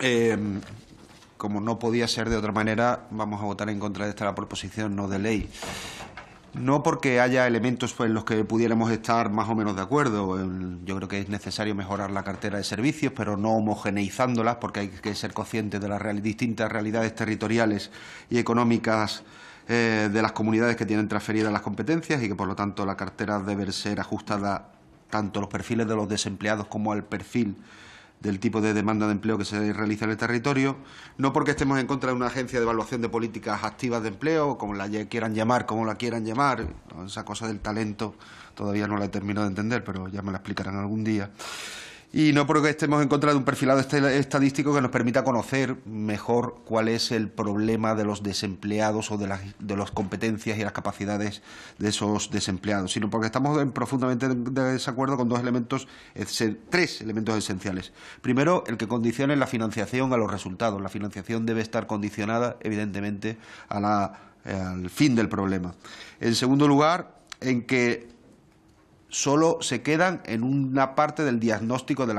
Em, como no podía ser de otra manera, vamos a votar en contra de esta proposición no de ley. No porque haya elementos en los que pudiéramos estar más o menos de acuerdo. Yo creo que es necesario mejorar la cartera de servicios, pero no homogeneizándolas, porque hay que ser conscientes de las distintas realidades territoriales y económicas eh, de las comunidades que tienen transferidas las competencias y que, por lo tanto, la cartera debe ser ajustada tanto a los perfiles de los desempleados como al perfil del tipo de demanda de empleo que se realiza en el territorio, no porque estemos en contra de una agencia de evaluación de políticas activas de empleo, como la quieran llamar, como la quieran llamar, esa cosa del talento todavía no la he terminado de entender, pero ya me la explicarán algún día y no porque estemos en contra de un perfilado estadístico que nos permita conocer mejor cuál es el problema de los desempleados o de las, de competencias y las capacidades de esos desempleados, sino porque estamos en profundamente de desacuerdo con dos elementos, tres elementos esenciales. Primero, el que condicione la financiación a los resultados. La financiación debe estar condicionada, evidentemente, al fin del problema. En segundo lugar, en que solo se quedan en una parte del diagnóstico de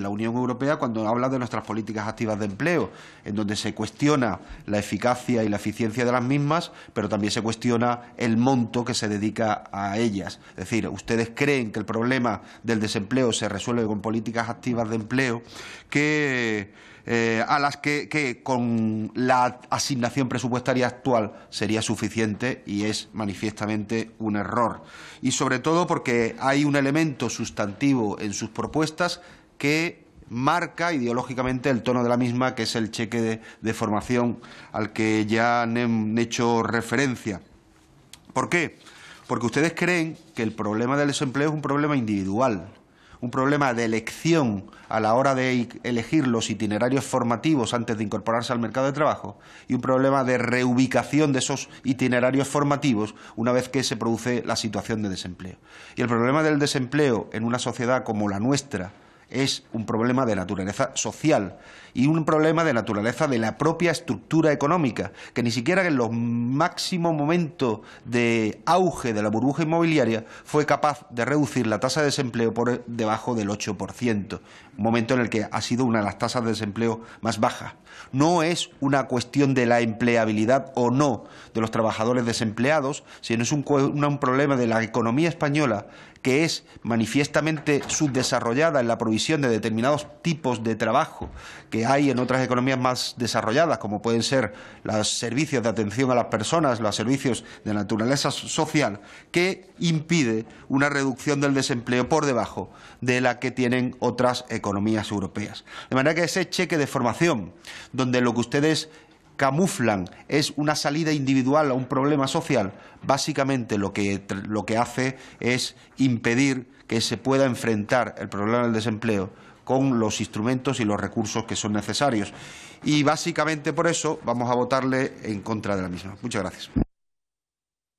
la, Unión Europea cuando habla de nuestras políticas activas de empleo, en donde se cuestiona la eficacia y la eficiencia de las mismas, pero también se cuestiona el monto que se dedica a ellas. Es decir, ustedes creen que el problema del desempleo se resuelve con políticas activas de empleo que... Eh, a las que, con la asignación presupuestaria actual sería suficiente y es manifiestamente un error. Y sobre todo porque hay un elemento sustantivo en sus propuestas que marca ideológicamente el tono de la misma, que es el cheque de, de formación al que ya han hecho referencia. ¿Por qué? Porque ustedes creen que el problema del desempleo es un problema individual, un problema de elección a la hora de elegir los itinerarios formativos antes de incorporarse al mercado de trabajo y un problema de reubicación de esos itinerarios formativos una vez que se produce la situación de desempleo. Y el problema del desempleo en una sociedad como la nuestra, es un problema de naturaleza social y un problema de naturaleza de la propia estructura económica, que ni siquiera en los máximos momentos de auge de la burbuja inmobiliaria fue capaz de reducir la tasa de desempleo por debajo del 8%, momento en el que ha sido una de las tasas de desempleo más bajas. No es una cuestión de la empleabilidad o no de los trabajadores desempleados, sino es un problema de la economía española que es manifiestamente subdesarrollada en la provisión de determinados tipos de trabajo que hay en otras economías más desarrolladas, como pueden ser los servicios de atención a las personas, los servicios de naturaleza social, que impide una reducción del desempleo por debajo de la que tienen otras economías europeas. De manera que ese cheque de formación, donde lo que ustedes camuflan, es una salida individual a un problema social, básicamente lo que, lo que hace es impedir que se pueda enfrentar el problema del desempleo con los instrumentos y los recursos que son necesarios. Y básicamente por eso vamos a votarle en contra de la misma. Muchas gracias.